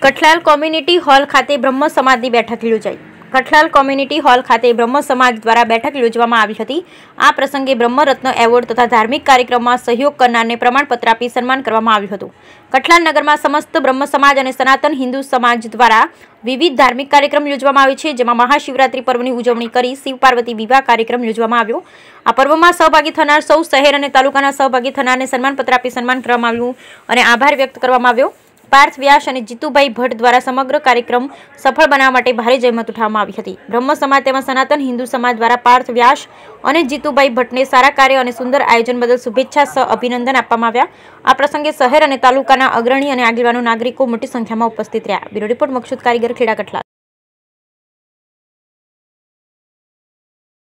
Kathlal community hall ખાતે બ્રહ્મ સમાજની બેઠક યોજાઈ કઠલાલ કોમ્યુનિટી હોલ ખાતે બ્રહ્મ સમાજ દ્વારા બેઠક યોજવામાં આવી હતી આ પ્રસંગે બ્રહ્મરત્ન એવોર્ડ તથા ધાર્મિક કાર્યક્રમમાં સહયોગ કરનારને પ્રમાણપત્ર આપી સન્માન કરવામાં આવ્યું હતું કઠલાલ નગરમાં સમસ્ત બ્રહ્મ સમાજ અને સનાતન હિન્દુ સમાજ દ્વારા વિવિધ ધાર્મિક કાર્યક્રમ યોજવામાં આવે છે જેમાં મહાશિવરાત્રી પર્વની ઉજવણી કરી શિવ પાર્વતી વિવાહ કાર્યક્રમ યોજવામાં આવ્યો આ પર્વમાં સહભાગી થનાર સૌ શહેર અને તાલુકાના સહભાગી થનારને સન્માનપત્ર આપી સન્માન કરવામાં આવ્યું અને આભાર વ્યક્ત કરવામાં આવ્યો પાર્થ વ્યાસ અને જીતુભાઈ ભટ્ટ દ્વારા સમગ્ર કાર્યક્રમ સફળ બનાવવા માટે ભારે જહેમત ઉઠાવવામાં આવી હતી બ્રહ્મ સમાજ તેમજ સનાતન હિન્દુ સમાજ દ્વારા પાર્થ વ્યાસ અને જીતુભાઈ ભટ્ટને સારા કાર્ય અને સુંદર આયોજન બદલ શુભેચ્છા સહ અભિનંદન આપવામાં આવ્યા આ પ્રસંગે શહેર અને તાલુકાના અગ્રણી અને આગેવાનો નાગરિકો મોટી સંખ્યામાં ઉપસ્થિત રહ્યા બ્યુરો રિપોર્ટ મકસૂદ કારીગર ખેડા કટલા